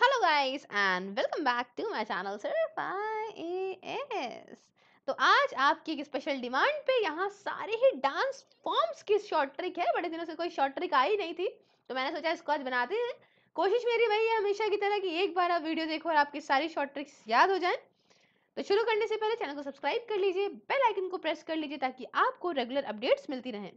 Hello guys and welcome back to my channel sir तो आज आपकी एक स्पेशल डिमांड पे यहाँ सारे ही डांस फॉर्म्स की शॉर्ट ट्रिक है बड़े दिनों से कोई शॉर्ट ट्रिक आई नहीं थी तो मैंने सोचा इसको आज बनाते हैं कोशिश मेरी वही है हमेशा की तरह कि एक बार आप वीडियो देखो और आपकी सारी शॉर्ट ट्रिक्स याद हो जाए तो शुरू करने से पहले चैनल को सब्सक्राइब कर लीजिए बेल आइकन को प्रेस कर लीजिए ताकि आपको रेगुलर अपडेट्स मिलती रहें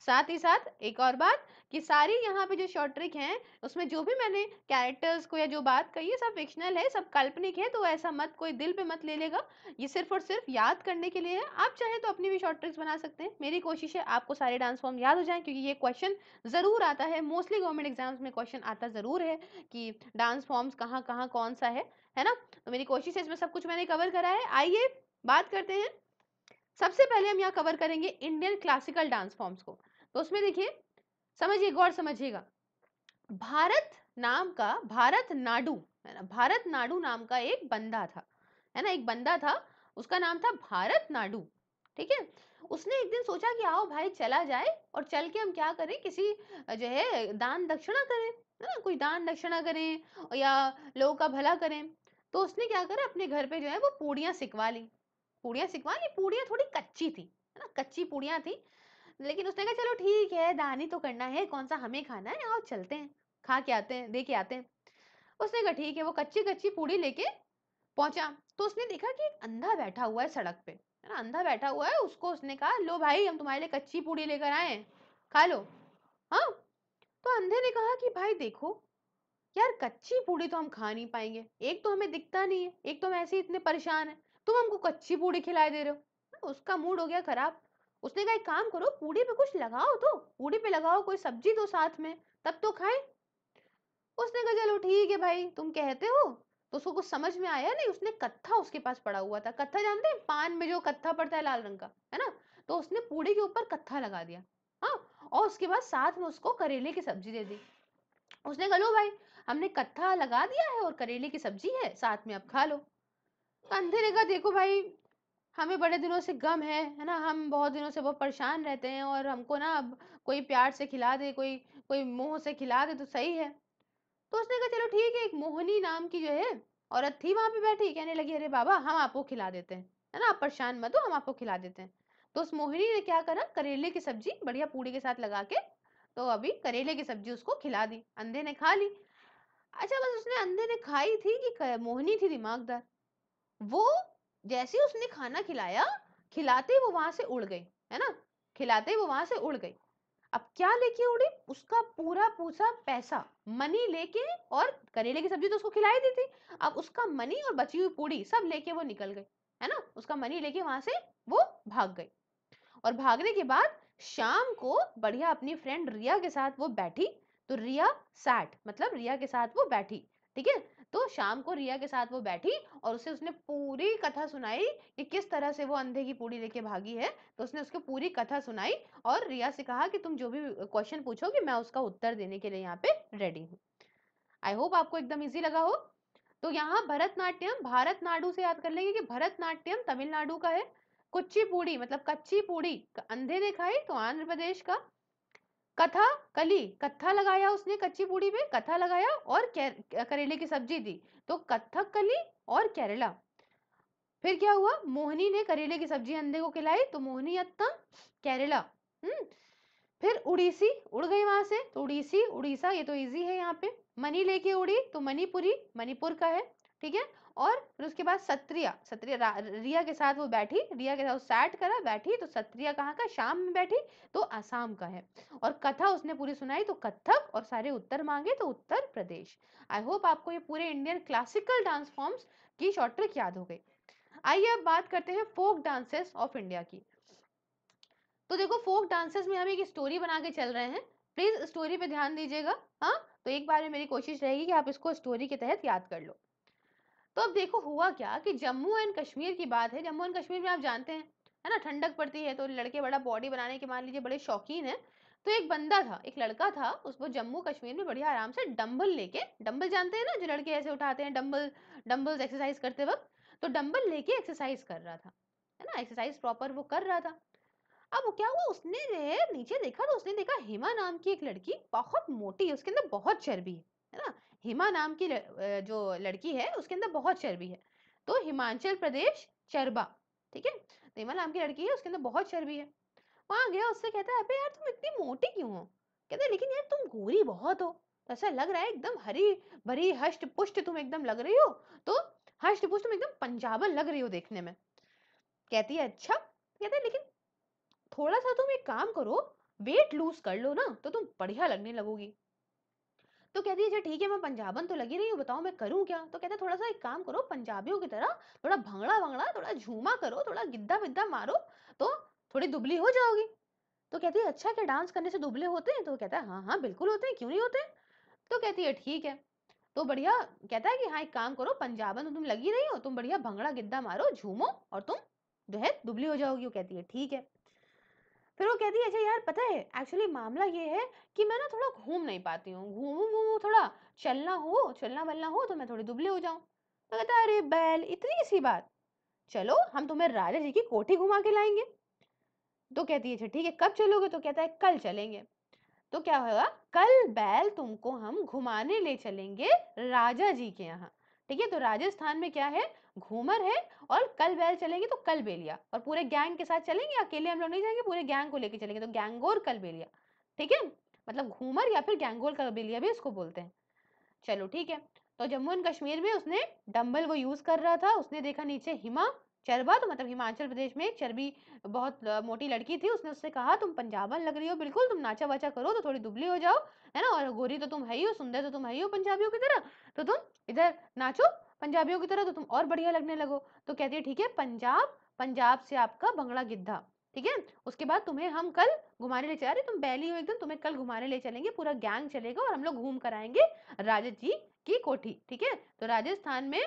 साथ ही साथ एक और बात कि सारी यहाँ पे जो शॉर्ट ट्रिक हैं उसमें जो भी मैंने कैरेक्टर्स को या जो बात कही है सब फिक्शनल है सब काल्पनिक है तो ऐसा मत कोई दिल पे मत ले लेगा ये सिर्फ और सिर्फ याद करने के लिए है आप चाहे तो अपनी भी शॉर्ट ट्रिक्स बना सकते हैं मेरी कोशिश है आपको सारे डांस फॉर्म याद हो जाए क्योंकि ये क्वेश्चन ज़रूर आता है मोस्टली गवर्नमेंट एग्जाम्स में क्वेश्चन आता ज़रूर है कि डांस फॉर्म्स कहाँ कहाँ कौन सा है है ना तो मेरी कोशिश है इसमें सब कुछ मैंने कवर करा है आइए बात करते हैं सबसे पहले हम यहाँ कवर करेंगे इंडियन क्लासिकल डांस फॉर्म्स को तो उसमें देखिए समझिए गौर समझिएगा भारत नाम का भारत नाडू है ना भारत नाडू नाम का एक बंदा था है ना एक बंदा था उसका नाम था भारत नाडू ठीक है उसने एक दिन सोचा कि आओ भाई चला जाए और चल के हम क्या करें किसी जो है दान दक्षिणा करें है ना कोई दान दक्षिणा करें या लोगों का भला करें तो उसने क्या करा अपने घर पे जो है वो पूड़ियाँ सिकवा ली पूड़ियाँ सिकवा ली पूड़ियाँ थोड़ी कच्ची थी है ना कच्ची पूड़ियाँ थी लेकिन उसने कहा चलो ठीक है दान ही तो करना है कौन सा हमें खाना है आओ चलते हैं खा के आते हैं दे के आते हैं उसने कहा ठीक है वो कच्ची कच्ची पूड़ी लेके पहुंचा तो उसने देखा कि एक अंधा बैठा हुआ है सड़क पे है ना अंधा बैठा हुआ है उसको उसने कहा लो भाई हम तुम्हारे लिए कच्ची पूड़ी लेकर आए खा लो हाँ तो अंधे ने कहा कि भाई देखो यार कच्ची पूड़ी तो हम खा नहीं पाएंगे एक तो हमें दिखता नहीं है एक तो हम ऐसे ही इतने परेशान है तुम हमको कच्ची पूड़ी खिलाए दे रहे हो उसका मूड हो गया खराब उसने कहा एक काम करो पूड़ी पे कुछ लगाओ तो पूड़ी पे लगाओ कोई सब्जी दो तो साथ में तब तो खाएं उसने कहा चलो ठीक है भाई तुम कहते हो तो उसको कुछ समझ में आया नहीं उसने कत्था उसके पास पड़ा हुआ था कत्था जानते हैं पान में जो कत्था पड़ता है लाल रंग का है ना तो उसने पूड़ी के ऊपर कत्था लगा दिया हाँ और उसके बाद साथ में उसको करेले की सब्जी दे दी उसने कहा लो भाई हमने कत्था लगा दिया है और करेले की सब्जी है साथ में अब खा लो अंधे ने कहा देखो भाई हमें बड़े दिनों से गम है है ना हम बहुत दिनों से बहुत परेशान रहते हैं और हमको ना अब कोई प्यार से खिला दे कोई कोई मोह से खिला दे तो सही है तो उसने कहा चलो ठीक है एक मोहनी नाम की जो है औरत थी वहां पे बैठी कहने लगी अरे बाबा हम आपको खिला देते हैं है ना आप परेशान मत हो हम आपको खिला देते हैं तो उस मोहिनी ने क्या करा करेले की सब्जी बढ़िया पूड़ी के साथ लगा के तो अभी करेले की सब्जी उसको खिला दी अंधे ने खा ली अच्छा बस उसने अंधे ने खाई थी कि मोहिनी थी दिमागदार वो जैसे उसने खाना खिलाया खिलाते वो वहां से उड़ गई है ना खिलाते वो वहां से उड़ गई अब क्या लेके उड़ी उसका पूरा पूरा पैसा मनी लेके और करेले की सब्जी तो उसको खिलाई दी थी अब उसका मनी और बची हुई पूड़ी सब लेके वो निकल गई है ना उसका मनी लेके वहां से वो भाग गई और भागने के बाद शाम को बढ़िया अपनी फ्रेंड रिया के साथ वो बैठी तो रिया सैट मतलब रिया के साथ वो बैठी ठीक है तो शाम को रिया के साथ वो बैठी और उसे उसने पूरी कथा सुनाई कि किस तरह से वो अंधे की पूड़ी लेके भागी है तो उसने उसको पूरी कथा सुनाई और रिया से कहा कि तुम जो भी क्वेश्चन पूछोगे मैं उसका उत्तर देने के लिए यहाँ पे रेडी हूँ आई होप आपको एकदम ईजी लगा हो तो यहाँ भरतनाट्यम भारत नाडु से याद कर लेंगे कि भरतनाट्यम तमिलनाडु का है कुच्ची पूड़ी मतलब कच्ची पूड़ी अंधे ने खाई तो आंध्र प्रदेश का कथा कली कथा लगाया उसने कच्ची पूड़ी में कथा लगाया और करेले की सब्जी दी तो कथक कली और केरला फिर क्या हुआ मोहनी ने करेले की सब्जी अंधे को खिलाई तो मोहनी अत्ता केरला हम्म फिर उड़ीसी उड़ गई वहां से तो उड़ीसी उड़ीसा ये तो इजी है यहाँ पे मनी लेके उड़ी तो मणिपुरी मणिपुर का है ठीक है और फिर उसके बाद सत्रिया सत्रिया रिया के साथ वो बैठी रिया के साथ सैट करा बैठी तो सत्रिया कहाँ का शाम में बैठी तो आसाम का है और कथा उसने पूरी सुनाई तो कथक और सारे उत्तर मांगे तो उत्तर प्रदेश आई होप आपको ये पूरे इंडियन क्लासिकल डांस फॉर्म्स की शॉर्ट ट्रिक याद हो गई आइए अब बात करते हैं फोक डांसेस ऑफ इंडिया की तो देखो फोक डांसेस में हम एक स्टोरी बना के चल रहे हैं प्लीज स्टोरी पे ध्यान दीजिएगा हाँ तो एक बार में मेरी कोशिश रहेगी कि आप इसको स्टोरी के तहत याद कर लो तो अब देखो हुआ क्या कि जम्मू एंड कश्मीर की बात है जम्मू एंड कश्मीर में आप जानते हैं है ना ठंडक पड़ती है तो लड़के बड़ा बॉडी बनाने के मान लीजिए बड़े शौकीन है तो एक बंदा था एक लड़का था उसको जम्मू कश्मीर में बढ़िया आराम से डम्बल लेके डम्बल जानते हैं ना जो लड़के ऐसे उठाते हैं डम्बल डम्बल्स एक्सरसाइज करते वक्त तो डम्बल लेके एक्सरसाइज कर रहा था है ना एक्सरसाइज प्रॉपर वो कर रहा था अब वो क्या हुआ उसने जो है नीचे देखा तो उसने देखा हेमा नाम की एक लड़की बहुत मोटी है उसके अंदर बहुत चर्बी है ना हिमा नाम की जो लड़की है उसके अंदर बहुत चर्बी है तो हिमाचल प्रदेश चरबा ठीक है तो हिमा नाम की लड़की है उसके अंदर बहुत चर्बी है वहां गया उससे कहता है अबे यार तुम इतनी मोटी क्यों हो कहते है लेकिन यार तुम गोरी बहुत हो तो ऐसा लग रहा है एकदम हरी भरी हष्ट पुष्ट तुम एकदम लग रही हो तो हष्ट पुष्ट तुम एकदम पंजाबन लग रही हो देखने में कहती है अच्छा कहते लेकिन थोड़ा सा तुम एक काम करो वेट लूज कर लो ना तो तुम बढ़िया लगने लगोगी तो कहती है अच्छा ठीक है मैं पंजाबन तो लगी रही हूँ बताओ मैं करूँ क्या तो कहते थोड़ा सा एक काम करो पंजाबियों की तरह थोड़ा भंगड़ा वंगड़ा थोड़ा झूमा करो थोड़ा गिद्दा विद्दा मारो तो थोड़ी दुबली हो जाओगी तो कहती है अच्छा क्या डांस करने से दुबले होते हैं तो कहता है हाँ हाँ बिल्कुल होते हैं क्यों नहीं होते तो कहती है ठीक है तो बढ़िया कहता है कि हाँ एक काम करो पंजाबन तो तुम लगी रही हो तुम बढ़िया भंगड़ा गिद्दा मारो झूमो और तुम जो है दुबली हो जाओगी वो कहती है ठीक है फिर वो कहती है अच्छा यार पता है एक्चुअली मामला ये है कि मैं ना थोड़ा घूम नहीं पाती हूँ घूमू घूमू थोड़ा चलना हो चलना बलना हो तो मैं थोड़ी दुबली हो जाऊँ तो कहता अरे बैल इतनी सी बात चलो हम तुम्हें राजा जी की कोठी घुमा के लाएंगे तो कहती है अच्छा ठीक है कब चलोगे तो कहता है कल चलेंगे तो क्या होगा कल बैल तुमको हम घुमाने ले चलेंगे राजा जी के यहाँ ठीक है तो राजस्थान में क्या है घूमर है और कल बैल चलेंगे तो कल बेलिया और पूरे गैंग के साथ चलेंगे अकेले हम लोग नहीं जाएंगे पूरे गैंग को लेके चलेंगे तो गैंगोर कल बेलिया ठीक है मतलब घूमर या फिर गैंगोर कल बेलिया भी इसको बोलते हैं चलो ठीक है तो जम्मू एंड कश्मीर में उसने डम्बल वो यूज कर रहा था उसने देखा नीचे हिमा चरबा तो मतलब हिमाचल प्रदेश में एक चर्बी बहुत मोटी लड़की थी उसने उससे कहा तुम पंजाबन लग रही हो बिल्कुल तुम नाचा वाचा करो तो थोड़ी दुबली हो जाओ है ना और गोरी तो तुम है ही हो सुंदर तो तुम है ही हो पंजाबियों की तरह तो तुम इधर नाचो पंजाबियों की तरह तो तुम और बढ़िया लगने लगो तो कहती है ठीक है पंजाब पंजाब से आपका भंगड़ा गिद्धा ठीक है उसके बाद तुम्हें हम कल घुमाने ले चले तुम बैली हो एकदम तुम्हें कल घुमाने ले चलेंगे पूरा गैंग चलेगा और हम लोग घूम कर आएंगे राजद जी की कोठी ठीक है तो राजस्थान में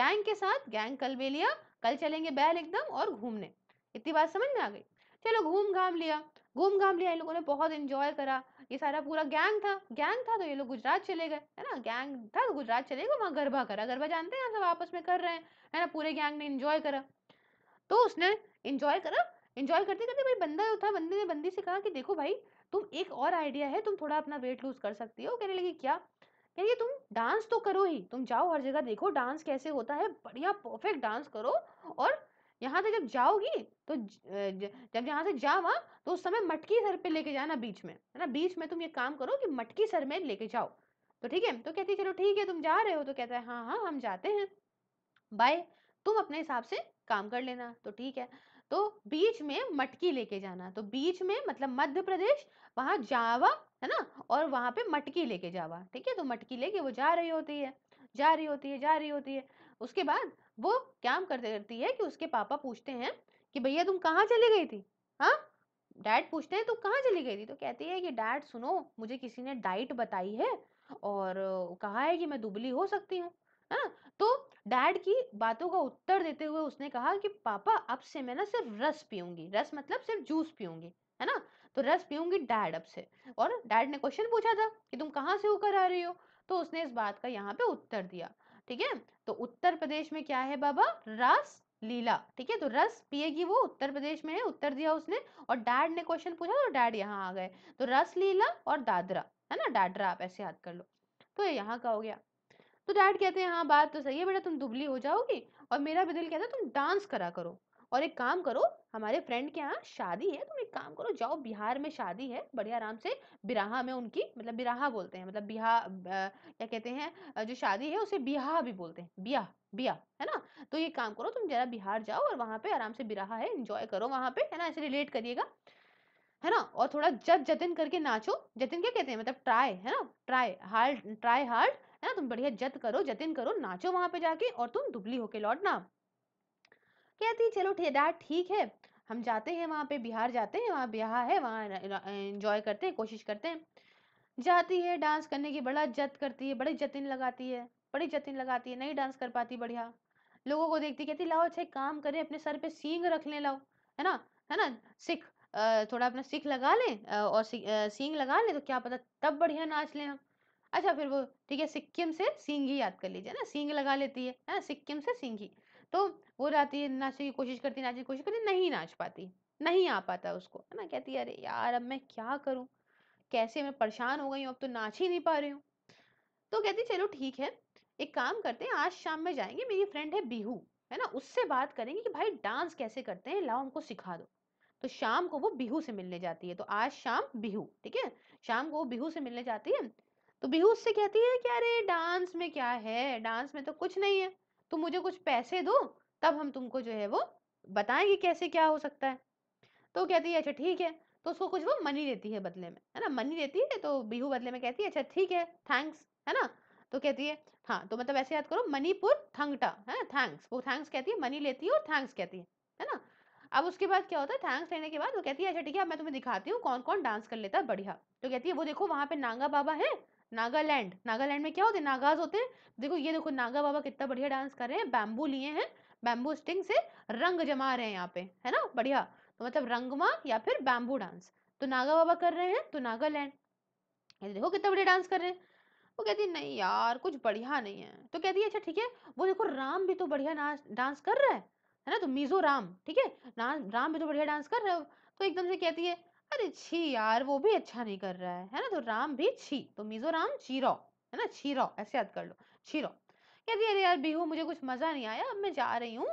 गैंग के साथ गैंग कलबेलिया कल चलेंगे बैल एकदम और घूमने इतनी बात समझ में आ गई चलो घूम घाम लिया घूम घाम लिया इन लोगों ने बहुत इंजॉय करा ये सारा पूरा गैंग था गैंग था तो ये लोग गुजरात चले गए है ना गैंग था तो गुजरात चले गए वहाँ गरबा करा गरबा जानते हैं सब आपस में कर रहे हैं है ना पूरे गैंग ने इंजॉय करा तो उसने इंजॉय करा इंजॉय करते करते भाई बंदा जो था बंदे ने बंदी से कहा कि देखो भाई तुम एक और आइडिया है तुम थोड़ा अपना वेट लूज कर सकती हो कहने लगी क्या यार ये तुम डांस तो करो ही तुम जाओ हर जगह देखो डांस कैसे होता है बढ़िया परफेक्ट डांस करो और यहाँ से जब जाओगी तो जब यहाँ से जावा तो उस समय मटकी सर पे लेके जाना बीच में है ना बीच में तुम ये काम करो कि मटकी सर में लेके जाओ तो ठीक है तो कहती चलो ठीक है तुम जा रहे हो तो कहता है हाँ हाँ हम जाते हैं बाय तुम अपने हिसाब से काम कर लेना तो ठीक है तो बीच में मटकी लेके जाना तो बीच में मतलब मध्य प्रदेश वहां जावा है ना और वहाँ पे मटकी लेके जावा ठीक है तो मटकी लेके वो जा रही होती है जा रही होती है जा रही होती है उसके बाद वो क्या करते करती है कि उसके पापा पूछते हैं कि भैया तुम कहाँ चली गई थी हाँ डैड पूछते हैं तुम कहाँ चली गई थी तो कहती है कि डैड सुनो मुझे किसी ने डाइट बताई है और कहा है कि मैं दुबली हो सकती हूँ हाँ? तो डैड की बातों का उत्तर देते हुए उसने कहा कि पापा अब से मैं ना सिर्फ रस पीऊंगी रस मतलब सिर्फ जूस पीऊंगी है ना तो रस पीऊंगी डैड अब से और डैड ने क्वेश्चन पूछा था कि तुम कहाँ से होकर आ रही हो तो उसने इस बात का यहाँ पे उत्तर दिया ठीक है तो उत्तर प्रदेश में क्या है बाबा रस लीला ठीक है तो रस पिएगी वो उत्तर प्रदेश में है उत्तर दिया उसने और डैड ने क्वेश्चन पूछा तो डैड यहाँ आ गए तो रस लीला और दादरा है ना डाडरा आप ऐसे याद कर लो तो ये यहाँ का हो गया तो डैड कहते हैं हाँ बात तो सही है बेटा तुम दुबली हो जाओगी और मेरा भी दिल कहता है तुम डांस करा करो और एक काम करो हमारे फ्रेंड के यहाँ शादी है तुम एक काम करो जाओ बिहार में शादी है बढ़िया आराम से बिराहा में उनकी मतलब बिराहा बोलते हैं मतलब बिहा क्या कहते हैं जो शादी है उसे बिहा भी बोलते हैं बिया बिया है ना तो ये काम करो तुम जरा बिहार जाओ और वहाँ पे आराम से बिराहा है इंजॉय करो वहाँ पे है ना ऐसे रिलेट करिएगा है ना और थोड़ा जत जतन करके नाचो जतन क्या कहते हैं मतलब ट्राई है ना ट्राई हार्ड ट्राई हार्ड है ना तुम बढ़िया जत करो जतन करो नाचो वहां पे जाके और तुम दुबली होके लौटना कहती चलो डैड ठीक है हम जाते हैं वहाँ पे बिहार जाते हैं वहाँ बिहार है वहाँ इंजॉय करते हैं कोशिश करते हैं जाती है डांस करने की बड़ा जत करती है बड़े जतिन लगाती है बड़ी जतिन लगाती है नहीं डांस कर पाती बढ़िया लोगों को देखती कहती लाओ अच्छा काम करें अपने सर पे सींग रख लें लाओ है ना है ना सिख थोड़ा अपना सिख लगा लें और सींग लगा लें तो क्या पता तब बढ़िया नाच लें हम अच्छा फिर वो ठीक है सिक्किम से ही याद कर लीजिए ना सींग लगा लेती है ना सिक्किम से सींगी तो वो रहती है नाचने की कोशिश करती है नाचने की कोशिश करती नहीं नाच पाती नहीं आ पाता उसको है तो ना कहती अरे यार अब मैं क्या करूँ कैसे मैं परेशान हो गई हूँ अब तो नाच ही नहीं पा रही हूँ तो कहती चलो ठीक है एक काम करते हैं आज शाम में जाएंगे मेरी फ्रेंड है बीहू है ना उससे बात करेंगे कि भाई डांस कैसे करते हैं लाओ हमको सिखा दो तो शाम को वो बिहू से मिलने जाती है तो आज शाम बिहू ठीक है शाम को वो बिहू से मिलने जाती है तो बिहू उससे कहती है कि अरे डांस में क्या है डांस में तो कुछ नहीं है तुम तो मुझे कुछ पैसे दो तब हम तुमको जो है वो बताएंगे कैसे क्या हो सकता है तो कहती है अच्छा ठीक है तो उसको कुछ वो मनी देती है बदले में है ना मनी देती है तो बिहू बदले में कहती है अच्छा ठीक है थैंक्स है ना तो कहती है हाँ तो मतलब ऐसे याद करो मणिपुर थंगटा है ना थैंक्स वो थैंक्स कहती है मनी लेती है और थैंक्स कहती है है ना अब उसके बाद क्या होता है थैंक्स लेने के बाद वो कहती है अच्छा ठीक है अब मैं तुम्हें दिखाती हूँ कौन कौन डांस कर लेता है बढ़िया तो कहती है वो देखो वहाँ पे नांगा बाबा है नागालैंड नागालैंड में क्या होते हैं नागाज होते हैं देखो ये देखो नागा बाबा कितना बढ़िया डांस कर रहे हैं बैम्बू लिए हैं बैम्बू स्टिंग से रंग जमा रहे हैं यहाँ पे है ना बढ़िया तो मतलब रंगमा या फिर बैम्बू डांस तो नागा बाबा कर रहे हैं तो नागालैंड देखो कितना बढ़िया डांस कर रहे हैं वो कहती है नहीं यार कुछ बढ़िया नहीं है तो कहती है अच्छा ठीक है वो देखो राम भी तो बढ़िया डांस कर रहा है है ना तो मीजो राम ठीक है राम भी तो बढ़िया डांस कर रहे हो तो एकदम से कहती है अरे छी यार वो भी अच्छा नहीं कर रहा है है ना तो राम भी छी तो मिजोराम चीरो है ना छीरो ऐसे याद कर लो छीरो कहती अरे यार बिहू मुझे कुछ मज़ा नहीं आया अब मैं जा रही हूँ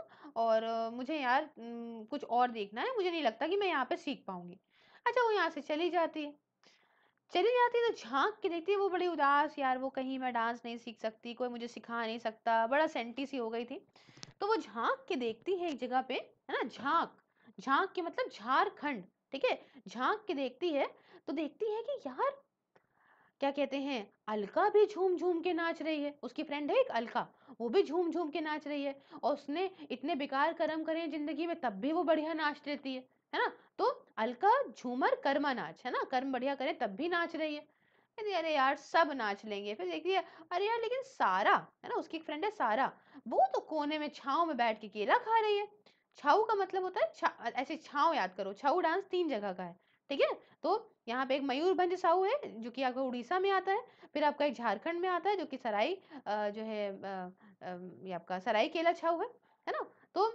और मुझे यार कुछ और देखना है मुझे नहीं लगता कि मैं यहाँ पे सीख पाऊंगी अच्छा वो यहाँ से चली जाती है चली जाती तो झांक के देखती है वो बड़ी उदास यार वो कहीं मैं डांस नहीं सीख सकती कोई मुझे सिखा नहीं सकता बड़ा सेंटी सी हो गई थी तो वो झांक के देखती है एक जगह पे है ना झांक झांक के मतलब झारखंड ठीक है झांक के देखती है तो देखती है कि यार क्या कहते हैं अलका भी झूम झूम के नाच रही है उसकी फ्रेंड है एक अलका वो भी झूम झूम के नाच रही है और उसने इतने बेकार कर्म करे हैं जिंदगी में तब भी वो बढ़िया नाच लेती है है ना तो अलका झूमर कर्मा नाच है ना कर्म बढ़िया करे तब भी नाच रही है अरे यार सब नाच लेंगे फिर देखती है अरे यार लेकिन सारा है ना उसकी एक फ्रेंड है सारा वो तो कोने में छाव में बैठ के केला खा रही है छाऊ का मतलब होता है छा, ऐसे छाव याद करो छाऊ डांस तीन जगह का है ठीक है तो यहाँ पे एक मयूरभंज साहू है जो कि आपका उड़ीसा में आता है फिर आपका एक झारखंड में आता है जो कि सराई जो है ये आपका सराई केला छाऊ है है ना तो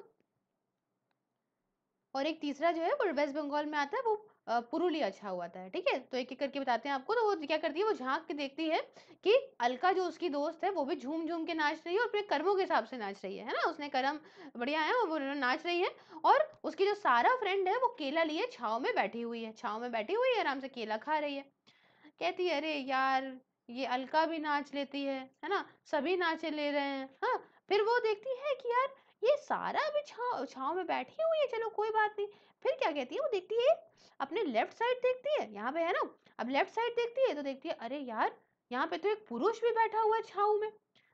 और एक तीसरा जो है वो वेस्ट बंगाल में आता है वो पुरुलिया छा अच्छा हुआ था ठीक है तो एक एक करके बताते हैं आपको तो वो क्या करती है वो झांक के देखती है कि अलका जो उसकी दोस्त है वो भी झूम झूम के नाच रही है और अपने कर्मों के हिसाब से नाच रही है है ना उसने कर्म बढ़िया है वो नाच रही है और उसकी जो सारा फ्रेंड है वो केला लिए छाव में बैठी हुई है छाव में बैठी हुई है आराम से केला खा रही है कहती है अरे यार ये अलका भी नाच लेती है है ना सभी नाचे ले रहे हैं हाँ फिर वो देखती है कि यार ये सारा अभी छाव छाव में बैठी हुई है चलो कोई बात नहीं फिर क्या कहती है वो देखती है अपने लेफ्ट साइड देखती है यहाँ पे है ना अब लेफ्ट साइड देखती है तो देखती है अरे यार यहाँ पे तो एक पुरुष भी बैठा हुआ है छाव में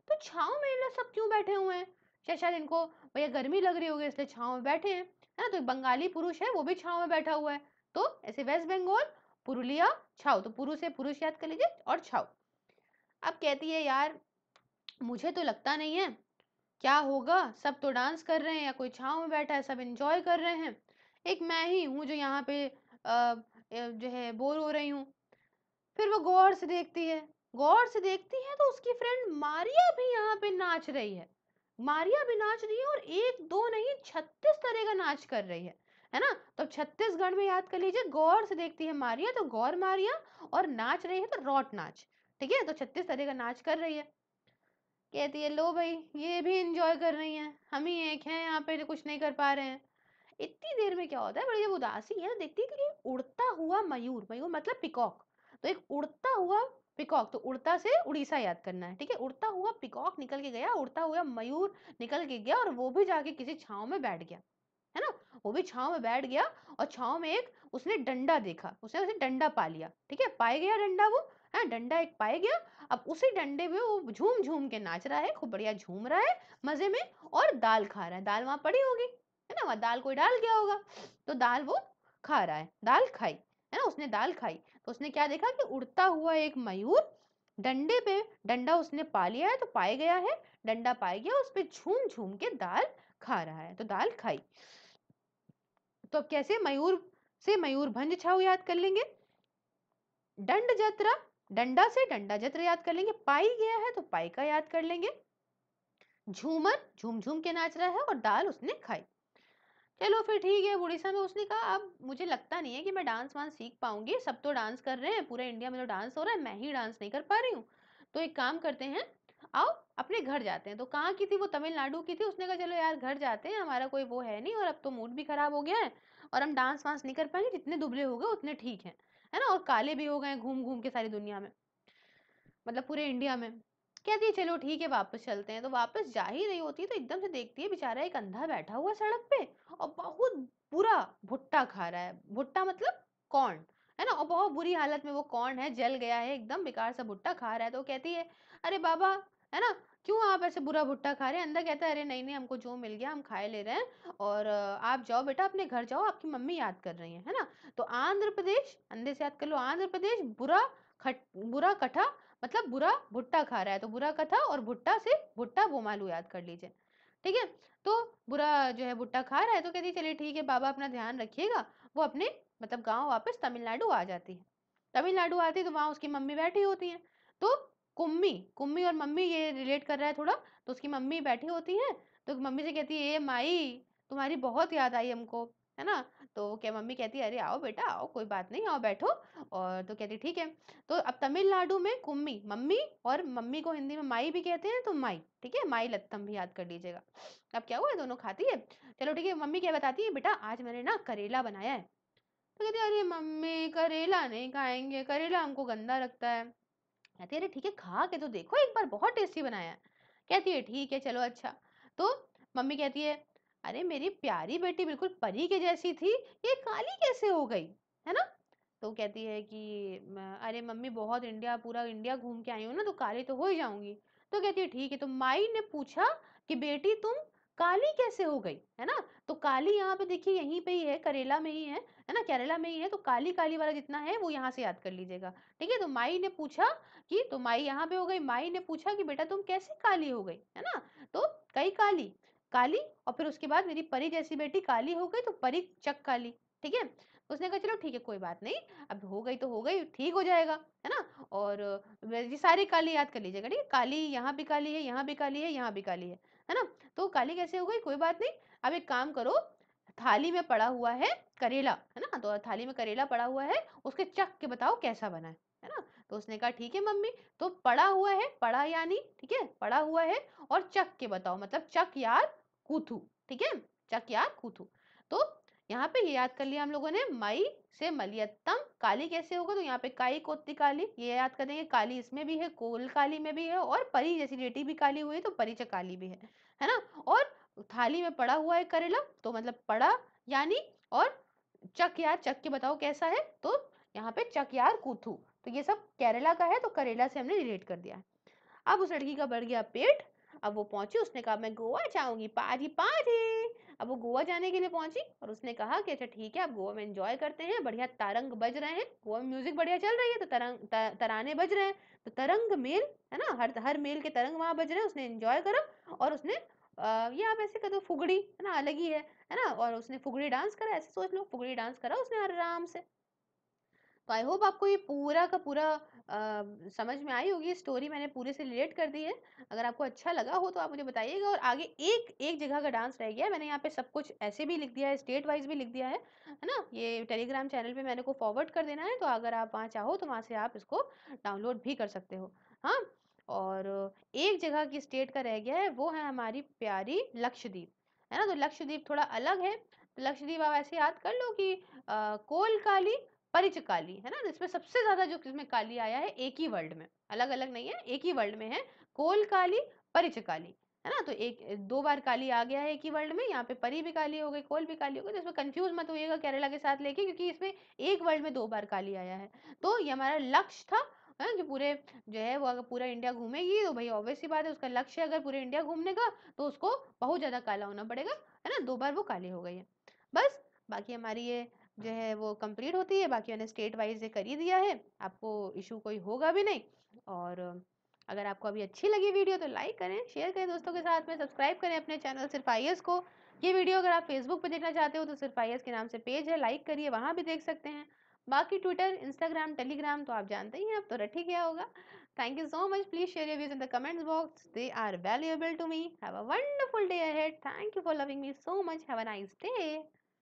तो छाव में ना सब क्यों बैठे हुए हैं शायद शायद इनको भैया गर्मी लग रही होगी इसलिए छाव में बैठे हैं है ना तो एक बंगाली पुरुष है वो भी छाव में बैठा हुआ है तो ऐसे वेस्ट बंगाल पुरुलिया छाव तो पुरुष है पुरुष याद कर लीजिए और छाव अब कहती है यार मुझे तो लगता नहीं है क्या होगा सब तो डांस कर रहे हैं या कोई छाँव में बैठा है सब इंजॉय कर रहे हैं एक मैं ही हूँ जो यहाँ पे जो है बोर हो रही हूँ फिर वो गौर से देखती है गौर से देखती है तो उसकी फ्रेंड मारिया भी यहाँ पे नाच रही है मारिया भी नाच रही है और एक दो नहीं छत्तीस तरह का नाच कर रही है है ना तो छत्तीसगढ़ में याद कर लीजिए गौर से देखती है मारिया तो गौर मारिया और नाच रही है तो रॉट नाच ठीक है तो छत्तीस तरह का नाच कर रही है कहती है लो भाई ये भी इंजॉय कर रही हैं हम ही एक हैं यहाँ पे कुछ नहीं कर पा रहे हैं इतनी देर में क्या होता है बड़ी जब उदासी है देखती है कि उड़ता हुआ मयूर मयूर मतलब पिकॉक तो एक उड़ता हुआ पिकॉक तो उड़ता से उड़ीसा याद करना है ठीक है उड़ता हुआ पिकॉक निकल के गया उड़ता हुआ मयूर निकल के गया और वो भी जाके किसी छाव में बैठ गया है ना वो भी छाव में बैठ गया और छाव में एक उसने डंडा देखा उसने उसे डंडा पा लिया ठीक है पाए गया डंडा वो है हाँ, डंडा एक पाया गया अब उसी डंडे में वो झूम झूम के नाच रहा है खूब बढ़िया झूम रहा है मज़े में और दाल खा रहा है दाल वहां पड़ी होगी है ना वहाँ दाल कोई डाल गया होगा तो दाल वो खा रहा है दाल खाई है ना उसने दाल खाई तो उसने क्या देखा कि उड़ता हुआ एक मयूर डंडे पे डंडा उसने पा लिया है तो पाया गया है डंडा पाया गया उस पर झूम झूम के दाल खा रहा है तो दाल खाई तो अब कैसे मयूर से मयूर भंज छाऊ याद कर लेंगे दंड जत्रा डंडा से डंडा जत्र याद कर लेंगे पाई गया है तो पाई का याद कर लेंगे झूमर झूम झूम के नाच रहा है और दाल उसने खाई चलो फिर ठीक है उड़ीसा में उसने कहा अब मुझे लगता नहीं है कि मैं डांस वांस सीख पाऊंगी सब तो डांस कर रहे हैं पूरे इंडिया में तो डांस हो रहा है मैं ही डांस नहीं कर पा रही हूँ तो एक काम करते हैं आओ अपने घर जाते हैं तो कहाँ की थी वो तमिलनाडु की थी उसने कहा चलो यार घर जाते हैं हमारा कोई वो है नहीं और अब तो मूड भी खराब हो गया है और हम डांस वांस नहीं कर पाएंगे जितने दुबले हो गए उतने ठीक हैं है ना और काले भी हो गए घूम घूम के सारी दुनिया में मतलब पूरे इंडिया में कहती है चलो ठीक है वापस चलते हैं तो वापस जा ही रही होती है तो एकदम से देखती है बेचारा एक अंधा बैठा हुआ सड़क पे और बहुत बुरा भुट्टा खा रहा है भुट्टा मतलब कौन है ना और बहुत बुरी हालत में वो कौन है जल गया है एकदम बेकार सा भुट्टा खा रहा है तो कहती है अरे बाबा है ना क्यों आप ऐसे बुरा भुट्टा खा रहे हैं अंदर कहता है अरे नहीं नहीं हमको जो मिल गया हम खाए ले रहे हैं और आप जाओ बेटा अपने घर जाओ आपकी मम्मी याद कर रही है है ना तो आंध्र प्रदेश अंधे से याद कर लो आंध्र प्रदेश बुरा खट बुरा कथा मतलब बुरा भुट्टा खा रहा है तो बुरा कथा और भुट्टा से भुट्टा बोमालू याद कर लीजिए ठीक है तो बुरा जो है भुट्टा खा रहा है तो कहती चलिए ठीक है बाबा अपना ध्यान रखिएगा वो अपने मतलब गाँव वापस तमिलनाडु आ जाती है तमिलनाडु आती है तो वहाँ उसकी मम्मी बैठी होती है तो कुम्मी कुम्मी और मम्मी ये रिलेट कर रहा है थोड़ा तो उसकी मम्मी बैठी होती है तो मम्मी से कहती है ये माई तुम्हारी बहुत याद आई हमको है ना तो क्या मम्मी कहती है अरे आओ बेटा आओ कोई बात नहीं आओ बैठो और तो कहती ठीक है तो अब तमिलनाडु में कुम्मी मम्मी और मम्मी को हिंदी में माई भी कहते हैं तो माई ठीक है माई लत्तम भी याद कर लीजिएगा अब क्या हुआ दोनों खाती है चलो ठीक है मम्मी क्या बताती है बेटा आज मैंने ना करेला बनाया है तो कहती है अरे मम्मी करेला नहीं खाएंगे करेला हमको गंदा लगता है कहती है अरे ठीक है खा के तो देखो एक बार बहुत टेस्टी बनाया कहती है ठीक है चलो अच्छा तो मम्मी कहती है अरे मेरी प्यारी बेटी बिल्कुल परी के जैसी थी ये काली कैसे हो गई है ना तो कहती है कि अरे मम्मी बहुत इंडिया पूरा इंडिया घूम के आई हूँ ना तो काली तो हो ही जाऊंगी तो कहती है ठीक है तो माई ने पूछा कि बेटी तुम काली कैसे हो गई है ना तो काली यहाँ पे देखिए यहीं पे ही है करेला में ही है है ना केरला में ही है तो काली काली वाला जितना है वो यहाँ से याद कर लीजिएगा ठीक है तो माई ने पूछा कि तो माई यहाँ पे हो गई माई ने पूछा कि बेटा तुम कैसे काली हो गई है ना तो कई काली काली और फिर उसके बाद मेरी परी जैसी बेटी काली हो गई तो परी चक काली ठीक है तो उसने कहा चलो ठीक है कोई बात नहीं अब हो गई तो हो गई ठीक हो जाएगा है ना और ये सारी काली याद कर लीजिएगा ठीक है काली यहाँ भी काली है यहाँ भी काली है यहाँ भी काली है है ना तो काली कैसे हो गई कोई बात नहीं अब एक काम करो थाली में पड़ा हुआ है करेला है ना तो थाली में करेला पड़ा हुआ है उसके चख के बताओ कैसा बना है है ना तो उसने कहा ठीक है मम्मी तो पड़ा हुआ है पड़ा यानी ठीक है पड़ा हुआ है और चक के बताओ मतलब चक यार कूथू ठीक है चक यार कूथू तो यहाँ पे ये याद कर लिया हम लोगों ने मई से मलियतम काली कैसे होगा तो यहाँ पे काई कोत्ती काली ये याद कर देंगे काली इसमें भी है कोल काली में भी है और परी जैसी रेटी भी काली हुई तो परी काली भी है है ना और थाली में पड़ा हुआ है करेला तो मतलब पड़ा यानी और चक यार चक के बताओ कैसा है तो यहाँ पे चक यार कुथू तो ये सब केरला का है तो करेला से हमने रिलेट कर दिया अब उस लड़की का बढ़ गया पेट अब वो पहुंची उसने कहा मैं गोवा जाऊंगी पारी पारी अब वो गोवा जाने के लिए पहुंची और उसने कहा कि अच्छा ठीक है आप गोवा में एंजॉय करते हैं बढ़िया तारंग बज रहे हैं गोवा में म्यूजिक बढ़िया चल रही है तो तरंग तराने बज रहे हैं तो तरंग मेल है ना हर हर मेल के तरंग वहाँ बज रहे हैं उसने इंजॉय करा और उसने ये आप ऐसे कह दो फुगड़ी है ना अलग ही है है ना और उसने फुगड़ी डांस करा ऐसे सोच लो फुगड़ी डांस करा उसने आराम से तो आई होप आपको ये पूरा का पूरा आ, समझ में आई होगी स्टोरी मैंने पूरे से रिलेट कर दी है अगर आपको अच्छा लगा हो तो आप मुझे बताइएगा और आगे एक एक जगह का डांस रह गया है मैंने यहाँ पे सब कुछ ऐसे भी लिख दिया है स्टेट वाइज भी लिख दिया है है ना ये टेलीग्राम चैनल पे मैंने को फॉरवर्ड कर देना है तो अगर आप वहाँ चाहो तो वहाँ से आप इसको डाउनलोड भी कर सकते हो हाँ और एक जगह की स्टेट का रह गया है वो है हमारी प्यारी लक्षद्वीप है ना तो लक्षद्वीप थोड़ा अलग है तो लक्षद्वीप आप ऐसे याद कर लो कि कोल काली परिच काली है ना इसमें सबसे ज्यादा जो किसमें काली आया है एक ही वर्ल्ड में अलग अलग नहीं है एक ही वर्ल्ड में है कोल काली परिच काली है ना तो एक दो बार काली आ गया है एक ही वर्ल्ड में यहाँ पे परी भी काली हो गई कोल भी काली हो गई तो इसमें कंफ्यूज मत होइएगा केरला के साथ लेके क्योंकि इसमें एक वर्ल्ड में दो बार काली आया है तो ये हमारा लक्ष्य था है कि पूरे जो है वो अगर पूरा इंडिया घूमेगी तो भाई ऑब्वियस ही बात है उसका लक्ष्य अगर पूरे इंडिया घूमने का तो उसको बहुत ज़्यादा काला होना पड़ेगा है ना दो बार वो काली हो गई है बस बाकी हमारी ये जो है वो कंप्लीट होती है बाकी मैंने स्टेट वाइज कर ही दिया है आपको इशू कोई होगा भी नहीं और अगर आपको अभी अच्छी लगी वीडियो तो लाइक करें शेयर करें दोस्तों के साथ में सब्सक्राइब करें अपने चैनल सिर्फ आई को ये वीडियो अगर आप फेसबुक पर देखना चाहते हो तो सिर्फ आई के नाम से पेज है लाइक करिए वहाँ भी देख सकते हैं बाकी ट्विटर इंस्टाग्राम टेलीग्राम तो आप जानते ही हैं अब तो रट ही गया होगा thank you so much please share views in the comments box they are valuable to me have a wonderful day ahead thank you for loving me so much have a nice day